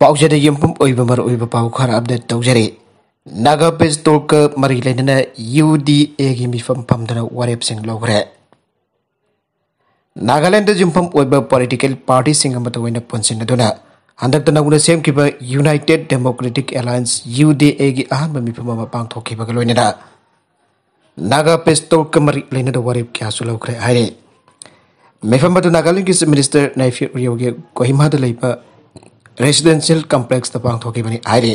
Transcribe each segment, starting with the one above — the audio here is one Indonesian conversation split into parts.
पाजद पाव खर अपडेट तौजरे नागा पेज तोल मरी लेने यू डी ए की मिफम फमदन वरेब लौरे नागालैंड जुम्फम पॉलिटिकल पार्टी पुनसीदना सेम की United Democratic Alliance U D A की अहम मिफम पाथोखी नागा पेज तोल मरी लेने वरेब क्या लौरे मिफम की मिनीस्टर नाइफ रियो की कोहिमा रेसिडेंशियल कम्प्लेक्स तबांग थोकीबनी आइरे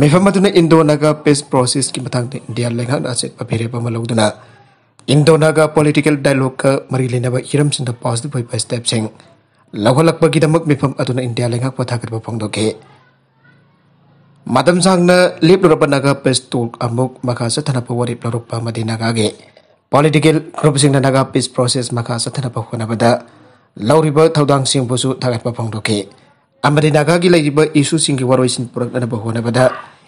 मेफमदुना इंडो नागा पीस प्रोसेस की मतांग इंडिया लेंगन असेक पफेरेबा मलौदुना इंडो नागा पॉलिटिकल डायलॉग का मरी लेनाबा इरम सिंध पॉजिटिव होइबा स्टेप सिंग लघलकपगीदमक मेफम अदुना इंडिया लेंगक पथाकरबा फोंदोके मदम सांगना लेपलुरबा नागा पीस टोक अमुक मखा सथनपा वरिप लरुकपा मदि नागागे पॉलिटिकल ग्रुप सिंह नागा पीस प्रोसेस मखा सथनपा होनाबदा लौरिबा थौदांग सिंह बसु थागतपा amade na gagi lai ba isu singi waroi sin purak nana bahu nana bada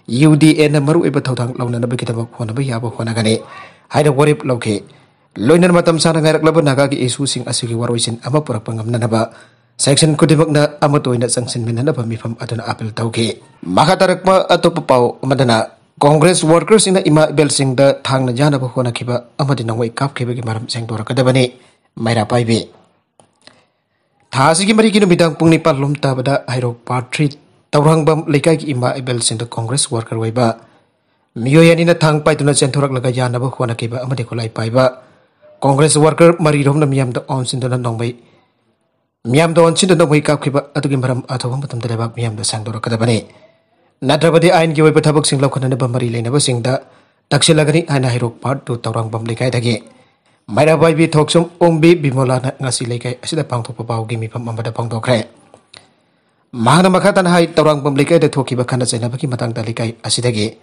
UDA na maru iba tau tang lau nana bagi kita ba hona ya ba Naga gane hai da warip loin nana matam sana ngai rak laba na gagi isu sing asigi waroi sin ama purak pangam nana ba section kudimak na ama na sang min na ba mi adana apel ke maka tarak ma atop pau madana Congress workers ina ima bel sing da tang na jana bahu hona kiba amade na wai kap kebe ki maram seng dora maira pai be Tahasigi mari kini bidang penglipat lom ta pada airo patri taurang bam leka ki imba ebel sendo Congress worker wai ba. Mio yani na tang pai tuna centurak laga jana ba kuana kei ba amade worker mari rom na miam da on sendo na dong Miam da on sendo dong bai ka kei ba atau gim baram atau miam da sang dorak kada bane. Na draba di ain gi wai ba tabak sing lau kana na ba mari lai na Taksi laga ni ain airo patu taurang bam leka i Mayra bai bi thok sum ong um bi bi na nga si leikai asida pang thok pao gi mi pam da pang thok re. Mahana makha tan hai taurang bum leikai da thok ki ba matang tali kai asida ge.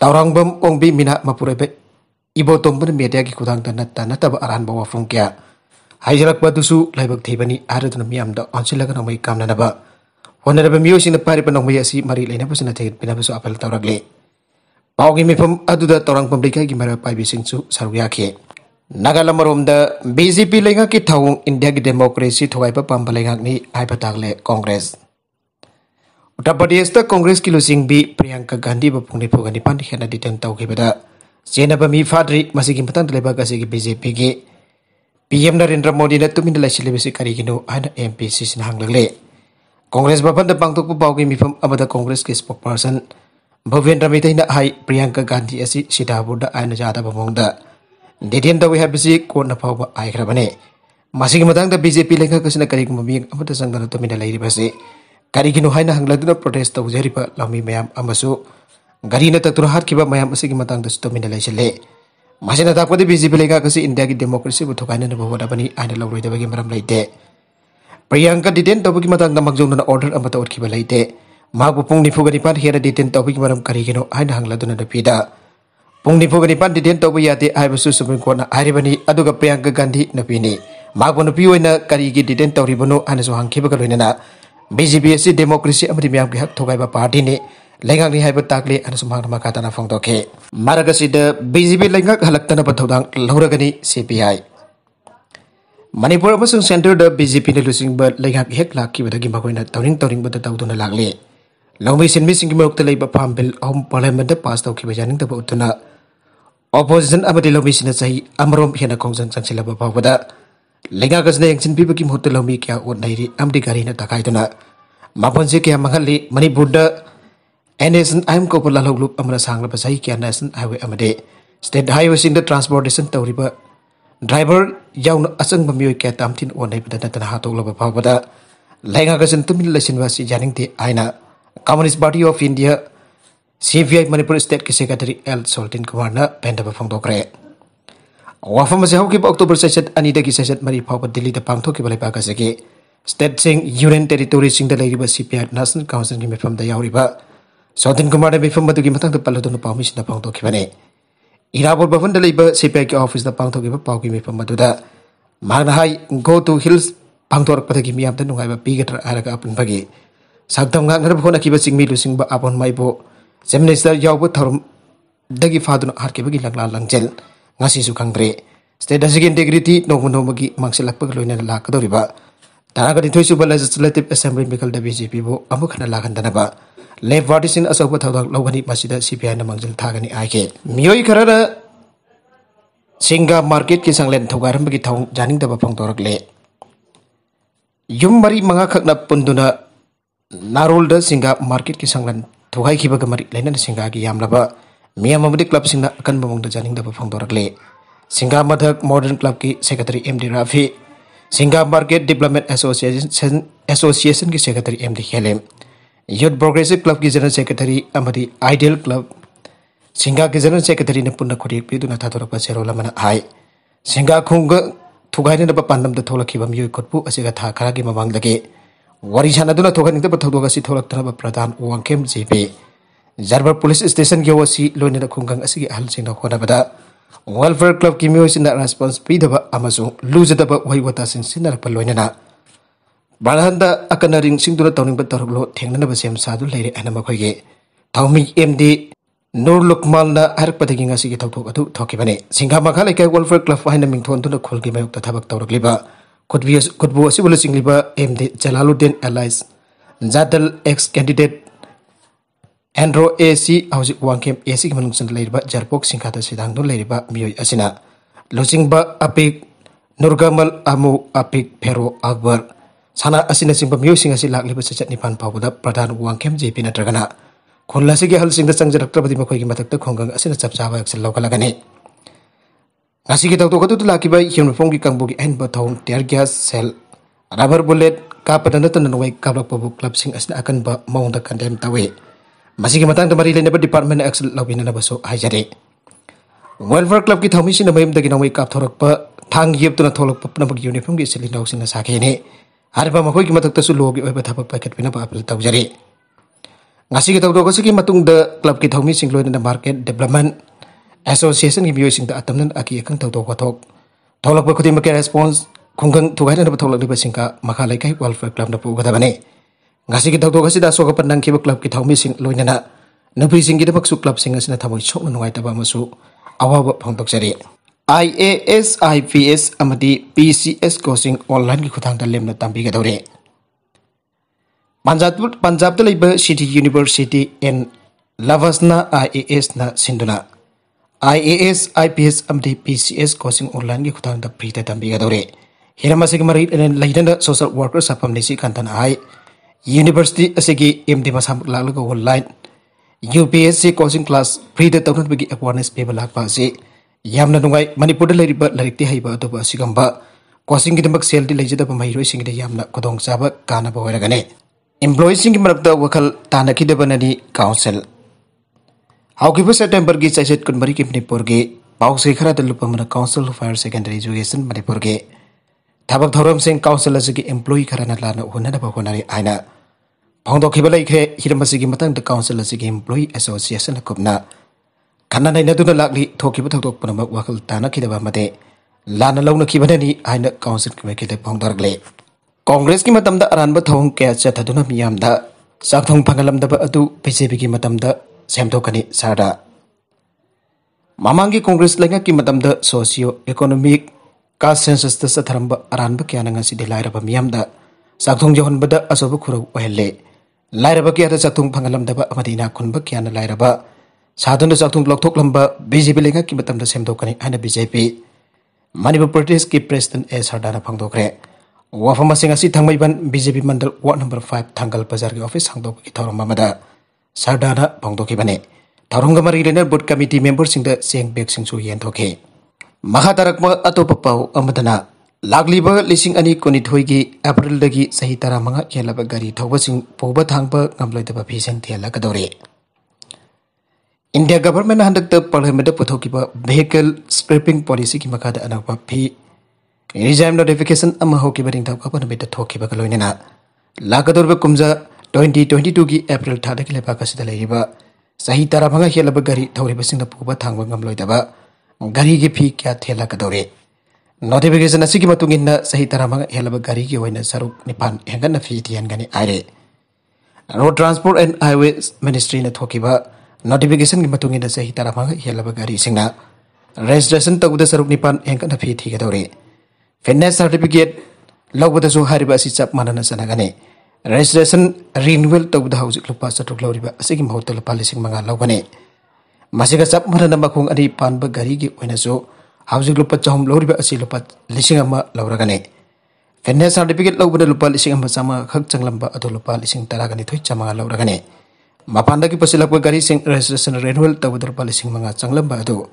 Taurang bum ong um bi mina ma pura be ibo tom bun me da gi kudang da na ta na ta ba aran ba wa fung Hai jarak ba du su lai bak thi ba ni a da mi am da on si laga mai kam na na ba. ba si na pari pa na mari lain na ba si na apel pina ba su apal taurang le. Pao gi mi pam da taurang bum leikai gi mara bi sing su saru ya Nagala marumda BJP lenga ki thawung India ki demokrasi thogai pa pam balenga ni aipa tagle Congress. Uttar Pradesh ta Congress ki losing bi Priyanka Gandhi ba pungne Gandhi pan khena di tan tau kebada. Sena ba mi fadri masi ki patan tle ba gase ki BJP PM Narendra Modi na tumin la chile besi kari gino an MPC sin hang lagle. Congress ba pan da pangtok pa pau ki mi pam abada Congress ki spokesperson. Bhavendra Mitha hina hai Priyanka Gandhi asi sidabu da ayana jada ba mongda. Nidin tawi habisi ko na pawa ai kara bane. Masigi matang ta bisi pileng ka kasi na kari kuma biang amata sang tana tumi lairi basi. Kari kinu hai na jari pa lami mayam amasu. Garina na tak turahat kiba mayam masigi matang ta sito mi na lai shale. Masi na takwa ta bisi pileng ka kasi india ki demokrasi butu kaina na bawa dabani ai na lawri dabagi maram lai te. Priyanka diden magzong na order amata ur kiba lai te. Ma fuga ni pan hera diden tawi ki maram kari kinu hai da pida pungni phogani pan di den tobu yate ai basu sumun kona ai bani aduga priyanka gandhi napini magbo nupi oina kari gi di den tawri banu anaso hangkhiba ka loinana bjp si demokrasi amri myam ki hak thogai ba party ni lengak ni haiba ane so mang ma kata na phongto ke maraga si de bjp lengak halaktana ba thodang lauragani cpi manipur amasung center da bjp ne lusing ba lengak hek lakki ina dagi magoina tawring tawring ba da tawduna lakle longmi sinmi singi merukta leiba pam bill ahum parliament da pass tawki ba janing da ba utuna opposition di lomi sina chahi amrom hina kongsan chan sila ba phawada lenga kasne yangchin piba ki hotel lomi kya on nairi amdi kari na takai dona mapon se kia mangali mani da nation i'm ko pula log amra sang ba sahi kya nesen highway amade state highway sini the transportation tauriba driver yaun asang ba kia kya tamthin on nai pada tanah hatu laba ba pada lenga kasin tumin lesin ba si janing ti aina communist party of india CVI Manipur State dari El Soltin Kumarna pendaba phongdokre wafa masih hoki pada Oktober session anida ki session mari phawpa Delhi da pangtho ki balai paka sege state sing union territory sing da riba CPI National Council ki mefam daya riba. Soltin Kumarna mefam madu ki matang da palodon pawmi sin da pangtho ki bane Irabor bafan da leiba CPI ki office da pangtho ki ba paw ki mefam madu da magna hai go to hills pangthor pada ki miyam da nungai ba pigatra araga apun bagi Sagdam ngak ngarab khona ki ba sing mi sing ba apon mai bo Minister yau bu thorum dagi fadun harke bagi lagla langjel ngasi su kangre. State asik integrity no mu no bagi mangsi lakpa kalo ina adalah kado riba. Tana kadi thoi suba legislative assembly mikal da bjp bu amu kana lakan tana ba. Lev partisan asau bu thau dak lau bani masi da cpi na mangjel thagani aike. Mio i karara singa market ki sang len garam bagi thong janing da pang le. Yum mari manga kakna punduna narul da singa market ki sang len ꯊꯨꯒꯥꯏꯈꯤꯕꯒ ꯃꯔꯤ ꯂꯩꯅꯅ ꯁꯤꯡꯒꯥꯒꯤ ꯌꯥꯝꯂꯕ ꯃꯤꯌꯥꯝ ꯑꯃꯗꯤ ꯀ꯭ꯂꯕꯁꯤꯡꯅ ꯑꯀꯟꯕ ꯃꯑꯣꯡꯗ ꯆꯥꯅꯤꯡꯗꯕ ꯐꯣꯡꯗꯣꯔꯛꯂꯦ ꯁꯤꯡꯒꯥ ꯃꯊꯛ ꯃꯣꯗꯔꯟ ꯀ꯭ꯂꯕꯀꯤ secretary M Singa market development association association की सेक्रेटरी एम डी हेलेम यूथ प्रोग्रेसिव क्लब की general secretary ideal club Singa की जनरल सेक्रेटरी ने पुनः खुरी थादरप सेरोल हाई सिंगा खूंग थुगाइनब पानम थोलखीब मई खुटपू था खरा की ममंगे warisan aduna thogan ingda bathau ga si tholak thana ba pradhan wangkem jp jarbar police station ge wasi loina khungang asigi ahal sing na khona bada welfare club ki myo sin da response pi daba amasu lose daba wai wata sin na pa loina na barhan da akana ring sing dura tawning ba tarok teng nana basiam sem sa du ana ma md nur lukmal na harak pada ginga sigi thau thok adu thoki bane singha ma ke welfare club haina ming thon tu na khol ge mayok ta liba could be possible singliba MD Jalaluddin allies zadal ex candidate Andro AC hausi wangkem AC manung sen leiba jarpok singkata sidang dun leiba miyoi asina losingba apik Nurgamal amu apik Pero Akbar sana asina singba miyoi singasi lak liba sejak nipan pawuda pradhan wangkem JP na dragana khonla sigi hal singda sangjarak trabadi makhoi gi matak ta khongang asina chapchawa eksel lokalagani kita tuh toko tuh laki bai yang fong kang bogi en ba tiarga sel. Rubber bullet ka dan tanan wai kablak klub sing asna akan ba maung dakan dem tawe. Masih kematang temari lain dapat department excel lobby nana baso ajare. Welfare club kita thami sina yang dagina wai kap thorak pa thang yep tuna tholak pa pna bagi uniform di selin dau sina sakhe ne. Harba makoi ki matak tasu logi oi ba paket pina pa apel tau jare. ngasih kita tuh toko sih kematung de club kita thami sing loi market development association gi miwising da atam nan aki akang thau thau pa thok thawlak ba khudi make response khungkang thugai na ba thawlak liba singka makha lai kai welfare club na pu ga da bane ngasi gi thau thau gasi da so ga pandang ki ba club ki thau mi sing loina na na bri sing gi da baksu club sing asina thamoi chok na nongai ta ba masu awa ba phong tok sari IAS IPS amadi PCS coaching online ki khutang da lem na tambi ga dore Panjab Panjab da leba City University and Lavasna IAS na sindona. IAS, IPS ꯑꯃꯗꯤ PCS coaching ꯑꯣꯟꯂꯥꯏꯟꯒꯤ ꯈꯨꯠꯊꯥꯡꯗ ꯐ꯭ꯔꯤꯗ ꯇꯝꯕꯤꯒꯗꯧꯔꯦ ꯍꯤꯔꯝ ꯑꯁꯤꯒ ꯃꯔꯤ ꯂꯩꯅꯅ social worker ꯁꯥꯐꯝ ꯅꯤꯁꯤ ꯀꯟꯊꯅ ꯍꯥꯏ ꯌꯨꯅꯤꯚꯔꯁꯤꯇꯤ ꯑꯁꯤꯒꯤ ꯑꯦꯝ ꯗꯤ ꯃꯁꯥꯃꯛ ꯂꯥꯛꯂꯒ online U P S C coaching class ꯐ꯭ꯔꯤꯗ ꯇꯧꯅꯕꯒꯤ ꯑꯦꯋꯥꯔꯅꯦꯁ ꯄꯤꯕ ꯂꯥꯛꯄ ꯑꯁꯤ ꯌꯥꯝꯅ ꯅꯨꯡꯉꯥꯏ ꯃꯅꯤꯄꯨꯔꯗ ꯂꯩꯔꯤꯕ ꯂꯥꯏꯔꯤꯛꯇꯤ ꯍꯩꯕ ꯑꯗꯨꯕꯨ ꯑꯁꯤꯒꯨꯝꯕ ꯀꯣꯆꯤꯡꯒꯤꯗꯃꯛ ꯁꯦꯜꯗꯤ ꯂꯩꯖꯗꯕ ꯃꯍꯩꯔꯣꯏꯁꯤꯡꯒꯤꯗ ꯌꯥꯝꯅ ꯈꯨꯗꯣꯡꯆꯥꯕ ꯀꯥꯟꯅꯕ ꯑꯣꯏꯔꯒꯅꯤ ꯏꯝꯄ꯭ꯂꯣꯌꯤꯁꯤꯡꯒꯤ ꯃꯔꯛꯇ ꯋꯥꯈꯜ ꯇꯥꯟꯅꯈꯤꯗꯕꯅꯅꯤ council Haukibu September gi chaiset kun mari kim Manipur gi pau sekhara dalu pamana Council of Higher Secondary Education Manipur gi thabak thorom Singh council as gi employee kharana lana hunana ba honari aina phongdo khibalai khe hiramasi gi matang the council as gi employee association kumna khana nai na duna lakli thokibu thakdok wakil tanah tana khidaba mate lana launa khibane ni aina council ki mekile phongdargle Congress की मतम अरानब थों क्या चथदुना मियाम दा चाक थों फंगलम दब अदु बीजेपी की मतम सेमदोकनी सरदा मामांगी कांग्रेस लेंगा की मतम द सोशियो इकोनॉमिक का सेंसस द सथरंब आरंभ किया नंगा सी दिलाई रब मियाम द साक्षों जोहन बद असोब खुरो वहले लाई रब किया द साक्षों भंगलम द अमदीना खुन बक किया न लाई रब साधन द साक्षों ब्लॉक थोक लंब बीजेपी लेंगा की मतम द सेमदोकनी है न बीजेपी मणिपुर प्रदेश की प्रेसिडेंट ए हरदाना फंगदोकरे वफमसिंग असी थंगमई बन मंडल ward number five Thangal Bazar office हंगदोक की थोरम मदा सरदा पादने तरूंगमारी बुट कमीटी मेबर सिंह महा महातारकम अतोप पादना लाब लिंग अनीथी एप्रिल सही तराम खेल गरी थो पोब फी से तेलगदे इंडिया गवर्नमेंट हंक पार्लियामें पुथ्कि वेहकल स्क्रिपिंग पॉलिसी की मखाद अनौब फी रिजाइम नोटिफिकेशन होगी निधन लागद कमजा ट्वेंटी ट्वेंटी टू की अप्रैल थाद की सही तरह मंगा हेलब गरी थौरीबसिंग पुब थांग गमलोइदब गरी की फी क्या थेलकदौरे नोटिफिकेशन की सही तरह मंगा हेलब गरी की सरुक निपान हेंगन फी थियनगनि आइरे road transport and highway ministry notification की इन सही तरह मंगा हेलब गरी सिंगना रजिस्ट्रेशन तगुद सरुक निपान हेंगन फी थिगदौरे फिटनेस सर्टिफिकेट लौबदसु चप मानना सनगने registration renewal tau bida hauzik lupa satu klau riba asik imau lupa leasing manga lau kane. Masih kasap mara namba kung ari pan ba gari gi wena so hauzik lupa cahum lau riba asik lupa leasing ama lau raga ne. Fenya sertifikat lau bida lupa leasing ama sama hak cang lamba atau lupa leasing tara gani tuh cama lau raga ne. Mapanda ki pasila kwa gari sing registration renewal tau bida lupa lising manga cang lamba atau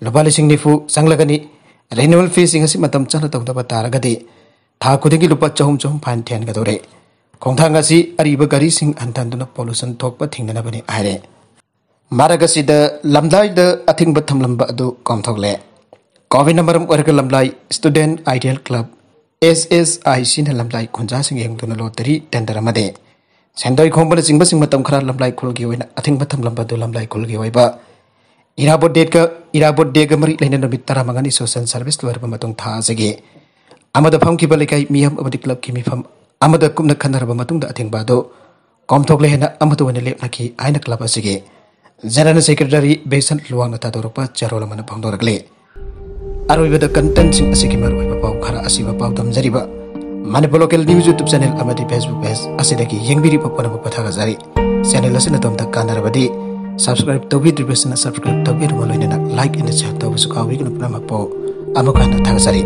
lupa leasing nifu sang laga ni Renewal fee sing asik matam cang lata bida bata raga de. Tahu kudengi lupa cahum cahum pan tian gatore. ꯈꯣꯡꯊꯥꯡ ꯑꯁꯤ ꯑꯔꯤꯕ ꯒꯥꯔꯤꯁꯤꯡ ꯍꯟꯊꯍꯟꯗꯨꯅ ꯄꯣꯂꯨꯁꯟ ꯊꯣꯛꯄ ꯊꯤꯡꯅꯅꯕꯅꯤ ꯍꯥꯏꯔꯦ ꯃꯔꯛ ꯑꯁꯤꯗ ꯂꯝꯂꯥꯏꯗ ꯑꯊꯤꯡꯕ ꯊꯝꯂꯝꯕ ꯑꯗꯨ ꯀꯥꯎꯊꯣꯛꯂꯦ ꯀꯣꯚꯤꯗꯅ ꯃꯔꯝ ꯑꯣꯏꯔꯒ ꯂꯝꯂꯥꯏ student ideal club S S I ꯁꯤꯅ ꯂꯝꯂꯥꯏ ꯈꯨꯟꯖꯥꯁꯤꯡ ꯌꯦꯡꯗꯨꯅ ꯂꯣꯇꯔꯤ ꯇꯦꯟꯗꯔ ꯑꯃꯗꯤ ꯁꯦꯟꯗꯣꯏ ꯈꯣꯡꯕꯅꯆꯤꯡꯕꯁꯤꯡ ꯃꯇꯝ ꯈꯔ ꯂꯝꯂꯥꯏ ꯈꯨꯜꯒꯤ ꯑꯣꯏꯅ ꯑꯊꯤꯡꯕ ꯊꯝꯂꯝꯕ ꯑꯗꯨ ꯂꯝꯂꯥꯏ ꯈꯨꯜꯒꯤ ꯑꯣꯏꯕ ꯏꯔꯥꯕꯣꯠ ꯗꯦꯠꯀ ꯏꯔꯥꯕꯣꯠ ꯗꯦꯒ ꯃꯔꯤ ꯂꯩꯅ ꯅꯨꯃꯤꯠ ꯇꯔꯥꯃꯉꯥꯅꯤ ꯁꯣꯁꯤꯌꯦꯜ ꯁꯔꯚꯤꯁ ꯂꯣꯏꯔꯕ ꯃꯇꯨꯡ ꯊꯥ ꯑꯁꯤꯒꯤ ꯑꯃꯗ ꯐꯝꯈꯤꯕ ꯂꯩꯀꯥꯏ ꯃꯤꯌꯥꯝ ꯑꯃꯗꯤ ꯀ꯭ꯂꯕꯀꯤ ꯃꯤꯐꯝ ꯑꯃꯗ ꯀꯨꯞꯅ ꯈꯟꯅꯔꯕ ꯃꯇꯨꯡꯗ ꯑꯊꯤꯡꯕ ꯑꯗꯨ ꯀꯣꯝꯊꯣꯛꯂꯦ ꯍꯥꯏꯅ ꯑꯃꯠꯇ ꯑꯣꯏꯅ ꯂꯦꯞꯅꯈꯤ ꯍꯥꯏꯅ ꯀ꯭ꯂꯕ ꯑꯁꯤꯒꯤ ꯖꯦꯅꯔꯦꯜ ꯁꯦꯀ꯭ꯔꯦꯇꯔꯤ ꯕꯦꯁꯟ ꯂꯨꯋꯥꯡꯅ ꯊꯥꯗꯣꯔꯛꯄ ꯆꯔꯣꯜ ꯑꯃꯅ ꯐꯣꯡꯗꯣꯔꯛꯂꯤ ꯑꯔꯣꯏꯕꯗ ꯀꯟꯇꯦꯟꯁꯤꯡ ꯑꯁꯤꯒꯤ ꯃꯔꯨꯑꯣꯏꯕ ꯄꯥꯎ ꯈꯔ ꯑꯁꯤꯕ ꯄꯥꯎꯗꯝꯖꯔꯤꯕ Manipur local news YouTube channel ꯑꯃꯗꯤ ꯐꯦꯁꯕꯨꯛ ꯄꯦꯖ ꯑꯁꯤꯗꯒꯤ ꯌꯦꯡꯕꯤꯔꯤꯕ ꯄꯨꯝꯅꯃꯛ ꯄꯊꯥꯒꯖꯔꯤ ꯆꯦꯅꯦꯜ ꯑꯁꯤꯅ ꯇꯣꯝꯇ ꯀꯥꯟꯅꯔꯕꯗꯤ ꯁꯕꯁꯀ꯭ꯔꯥꯏꯕ ꯇꯧꯕꯤꯗ꯭ꯔꯤꯕꯁꯤꯅ ꯁꯕꯁꯀ꯭ꯔꯥꯏꯕ ꯇꯧꯕꯤꯔꯨꯕ ꯂꯣꯏꯅꯅ ꯂꯥꯏꯛ ꯑꯦꯟ ꯁꯤꯌꯔ ꯇꯧꯕꯁꯨ ꯀꯥꯎꯕꯤꯒꯅꯨ ꯄꯨꯝꯅꯃꯛꯄꯨ ꯑꯃꯨꯛ ꯍꯟꯅ ꯊꯥꯒꯠꯆꯔꯤ